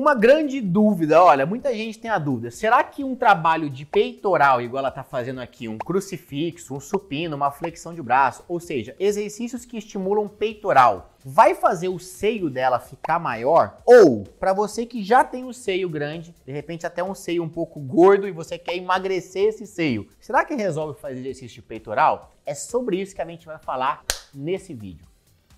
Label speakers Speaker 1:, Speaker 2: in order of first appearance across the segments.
Speaker 1: Uma grande dúvida, olha, muita gente tem a dúvida, será que um trabalho de peitoral, igual ela está fazendo aqui, um crucifixo, um supino, uma flexão de braço, ou seja, exercícios que estimulam peitoral, vai fazer o seio dela ficar maior? Ou, para você que já tem um seio grande, de repente até um seio um pouco gordo e você quer emagrecer esse seio, será que resolve fazer exercício de peitoral? É sobre isso que a gente vai falar nesse vídeo.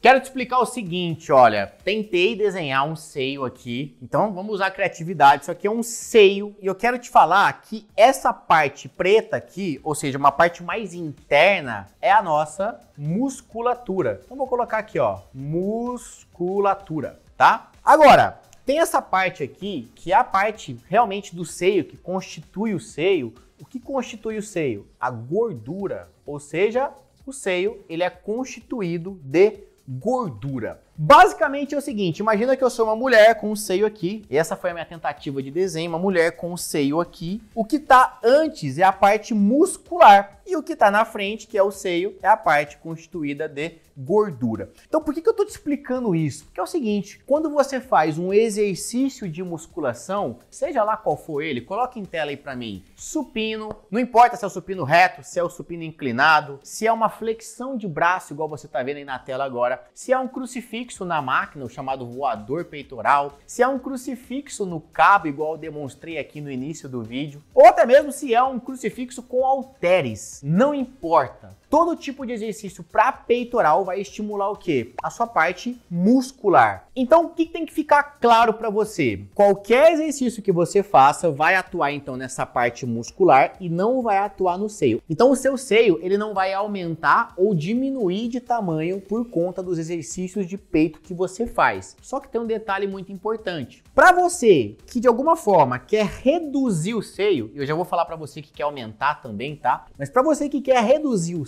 Speaker 1: Quero te explicar o seguinte, olha, tentei desenhar um seio aqui, então vamos usar criatividade. Isso aqui é um seio e eu quero te falar que essa parte preta aqui, ou seja, uma parte mais interna, é a nossa musculatura. Então vou colocar aqui, ó, musculatura, tá? Agora, tem essa parte aqui, que é a parte realmente do seio, que constitui o seio. O que constitui o seio? A gordura, ou seja, o seio ele é constituído de gordura. Basicamente é o seguinte, imagina que eu sou uma mulher com um seio aqui, e essa foi a minha tentativa de desenho, uma mulher com um seio aqui. O que está antes é a parte muscular, e o que está na frente, que é o seio, é a parte constituída de gordura. Então, por que, que eu estou te explicando isso? Porque é o seguinte, quando você faz um exercício de musculação, seja lá qual for ele, coloque em tela aí para mim, supino, não importa se é o supino reto, se é o supino inclinado, se é uma flexão de braço, igual você está vendo aí na tela agora, se é um crucifixo, crucifixo na máquina, o chamado voador peitoral, se é um crucifixo no cabo, igual eu demonstrei aqui no início do vídeo, ou até mesmo se é um crucifixo com halteres. Não importa. Todo tipo de exercício para peitoral vai estimular o quê? A sua parte muscular. Então, o que tem que ficar claro para você? Qualquer exercício que você faça vai atuar então nessa parte muscular e não vai atuar no seio. Então, o seu seio, ele não vai aumentar ou diminuir de tamanho por conta dos exercícios de peito que você faz. Só que tem um detalhe muito importante. Para você que de alguma forma quer reduzir o seio, eu já vou falar para você que quer aumentar também, tá? Mas para você que quer reduzir o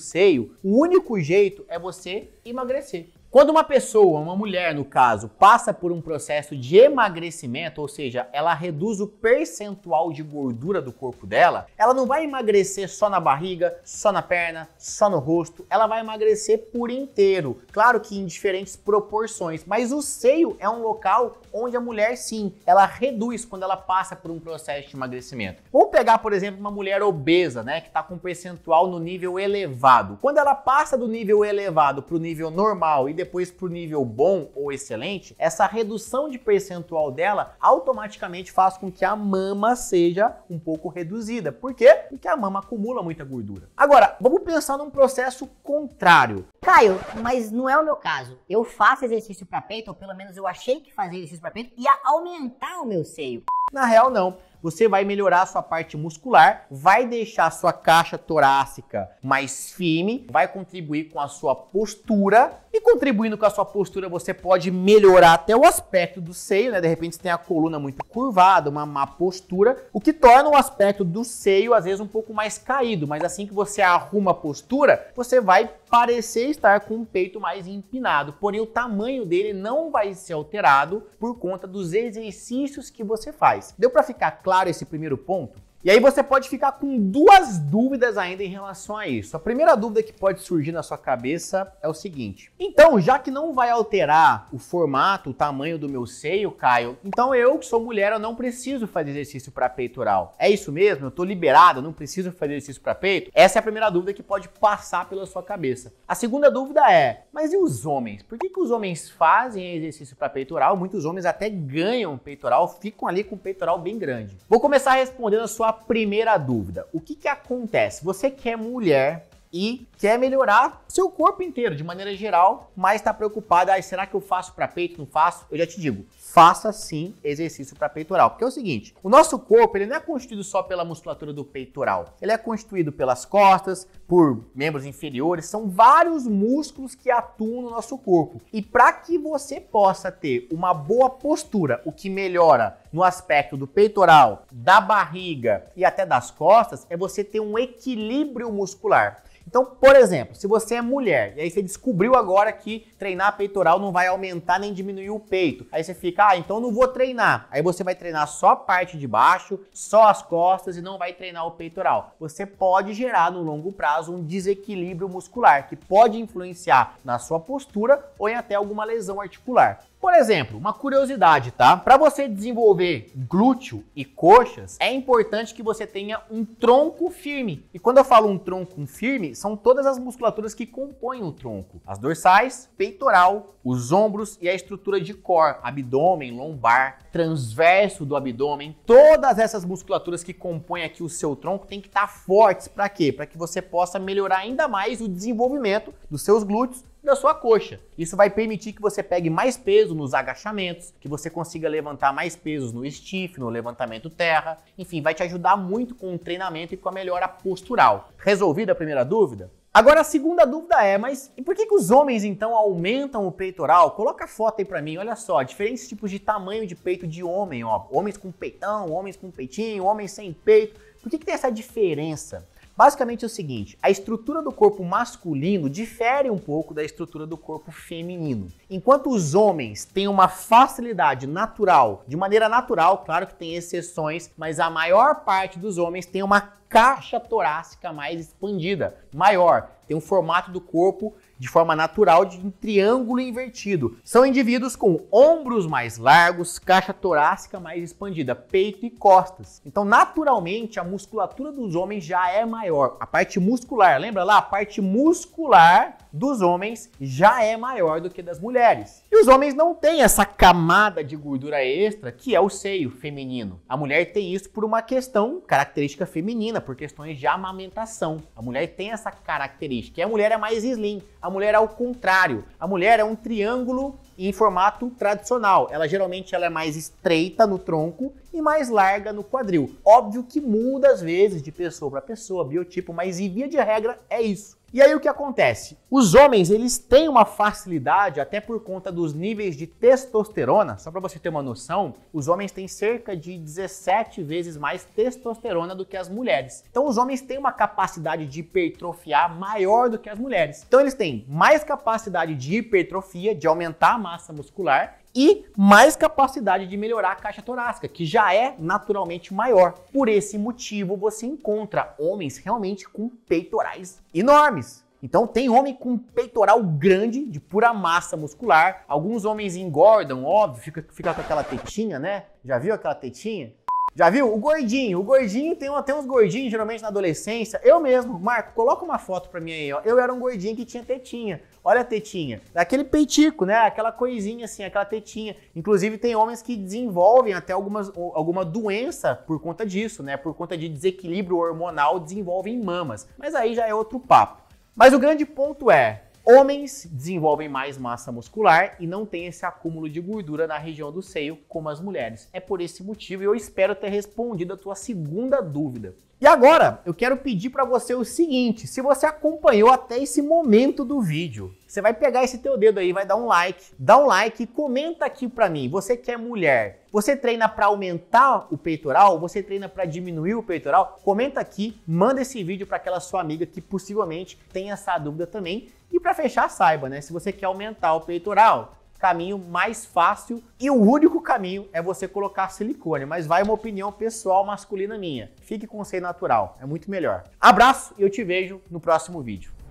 Speaker 1: o único jeito é você emagrecer. Quando uma pessoa, uma mulher no caso, passa por um processo de emagrecimento, ou seja, ela reduz o percentual de gordura do corpo dela, ela não vai emagrecer só na barriga, só na perna, só no rosto, ela vai emagrecer por inteiro. Claro que em diferentes proporções, mas o seio é um local onde a mulher sim, ela reduz quando ela passa por um processo de emagrecimento. Vamos pegar, por exemplo, uma mulher obesa, né, que está com um percentual no nível elevado. Quando ela passa do nível elevado para o nível normal e depois para o nível bom ou excelente, essa redução de percentual dela automaticamente faz com que a mama seja um pouco reduzida. Por quê? Porque a mama acumula muita gordura. Agora, vamos pensar num processo contrário. Caio, mas não é o meu caso. Eu faço exercício para peito, ou pelo menos eu achei que fazia exercício para peito, ia aumentar o meu seio. Na real, não você vai melhorar a sua parte muscular, vai deixar a sua caixa torácica mais firme, vai contribuir com a sua postura e contribuindo com a sua postura você pode melhorar até o aspecto do seio, né? De repente você tem a coluna muito curvada, uma má postura, o que torna o aspecto do seio às vezes um pouco mais caído, mas assim que você arruma a postura, você vai parecer estar com o peito mais empinado, porém o tamanho dele não vai ser alterado por conta dos exercícios que você faz. Deu para ficar claro claro esse primeiro ponto? E aí você pode ficar com duas dúvidas ainda em relação a isso. A primeira dúvida que pode surgir na sua cabeça é o seguinte: então, já que não vai alterar o formato, o tamanho do meu seio, Caio, então eu que sou mulher, eu não preciso fazer exercício para peitoral. É isso mesmo? Eu tô liberada, não preciso fazer exercício para peito? Essa é a primeira dúvida que pode passar pela sua cabeça. A segunda dúvida é: mas e os homens? Por que, que os homens fazem exercício para peitoral? Muitos homens até ganham peitoral, ficam ali com o peitoral bem grande. Vou começar respondendo a sua primeira dúvida. O que, que acontece? Você quer é mulher e quer melhorar seu corpo inteiro de maneira geral, mas está preocupada, ah, será que eu faço para peito, não faço? Eu já te digo, faça sim exercício para peitoral. Porque é o seguinte, o nosso corpo ele não é constituído só pela musculatura do peitoral. Ele é constituído pelas costas, por membros inferiores, são vários músculos que atuam no nosso corpo. E para que você possa ter uma boa postura, o que melhora no aspecto do peitoral, da barriga e até das costas, é você ter um equilíbrio muscular. Então, por exemplo, se você é mulher e aí você descobriu agora que treinar peitoral não vai aumentar nem diminuir o peito, aí você fica, ah, então não vou treinar. Aí você vai treinar só a parte de baixo, só as costas e não vai treinar o peitoral. Você pode gerar no longo prazo um desequilíbrio muscular que pode influenciar na sua postura ou em até alguma lesão articular. Por exemplo, uma curiosidade, tá? Para você desenvolver glúteo e coxas, é importante que você tenha um tronco firme. E quando eu falo um tronco firme, são todas as musculaturas que compõem o tronco: as dorsais, peitoral, os ombros e a estrutura de cor, abdômen, lombar, transverso do abdômen. Todas essas musculaturas que compõem aqui o seu tronco têm que estar tá fortes para quê? Para que você possa melhorar ainda mais o desenvolvimento dos seus glúteos da sua coxa. Isso vai permitir que você pegue mais peso nos agachamentos, que você consiga levantar mais pesos no stiff, no levantamento terra. Enfim, vai te ajudar muito com o treinamento e com a melhora postural. Resolvida a primeira dúvida? Agora a segunda dúvida é, mas e por que, que os homens então aumentam o peitoral? Coloca a foto aí para mim, olha só, diferentes tipos de tamanho de peito de homem, ó. Homens com peitão, homens com peitinho, homens sem peito. Por que, que tem essa diferença? Basicamente é o seguinte: a estrutura do corpo masculino difere um pouco da estrutura do corpo feminino. Enquanto os homens têm uma facilidade natural, de maneira natural, claro que tem exceções, mas a maior parte dos homens tem uma caixa torácica mais expandida, maior, tem um formato do corpo de forma natural de um triângulo invertido. São indivíduos com ombros mais largos, caixa torácica mais expandida, peito e costas. Então, naturalmente, a musculatura dos homens já é maior. A parte muscular, lembra lá? A parte muscular dos homens já é maior do que das mulheres. E os homens não têm essa camada de gordura extra que é o seio feminino. A mulher tem isso por uma questão característica feminina, por questões de amamentação. A mulher tem essa característica. E a mulher é mais slim. A mulher é o contrário. A mulher é um triângulo em formato tradicional. Ela geralmente ela é mais estreita no tronco e mais larga no quadril. Óbvio que muda às vezes de pessoa para pessoa, biotipo, mas em via de regra é isso. E aí o que acontece? Os homens, eles têm uma facilidade até por conta dos níveis de testosterona. Só para você ter uma noção, os homens têm cerca de 17 vezes mais testosterona do que as mulheres. Então os homens têm uma capacidade de hipertrofiar maior do que as mulheres. Então eles têm mais capacidade de hipertrofia, de aumentar a massa muscular e mais capacidade de melhorar a caixa torácica, que já é naturalmente maior. Por esse motivo, você encontra homens realmente com peitorais enormes. Então tem homem com peitoral grande, de pura massa muscular. Alguns homens engordam, óbvio, fica, fica com aquela tetinha, né? Já viu aquela tetinha? Já viu? O gordinho. O gordinho tem até uns gordinhos, geralmente na adolescência. Eu mesmo, Marco, coloca uma foto pra mim aí, ó. Eu era um gordinho que tinha tetinha. Olha a tetinha. É aquele peitico, né? Aquela coisinha assim, aquela tetinha. Inclusive, tem homens que desenvolvem até algumas, alguma doença por conta disso, né? Por conta de desequilíbrio hormonal, desenvolvem mamas. Mas aí já é outro papo. Mas o grande ponto é, Homens desenvolvem mais massa muscular e não tem esse acúmulo de gordura na região do seio como as mulheres. É por esse motivo e eu espero ter respondido a tua segunda dúvida. E agora, eu quero pedir para você o seguinte: se você acompanhou até esse momento do vídeo, você vai pegar esse teu dedo aí, vai dar um like, dá um like e comenta aqui para mim. Você que é mulher, você treina para aumentar o peitoral? Você treina para diminuir o peitoral? Comenta aqui, manda esse vídeo para aquela sua amiga que possivelmente tem essa dúvida também. E para fechar, saiba, né? Se você quer aumentar o peitoral, caminho mais fácil e o único caminho é você colocar silicone, mas vai uma opinião pessoal masculina minha. Fique com o seio natural, é muito melhor. Abraço e eu te vejo no próximo vídeo.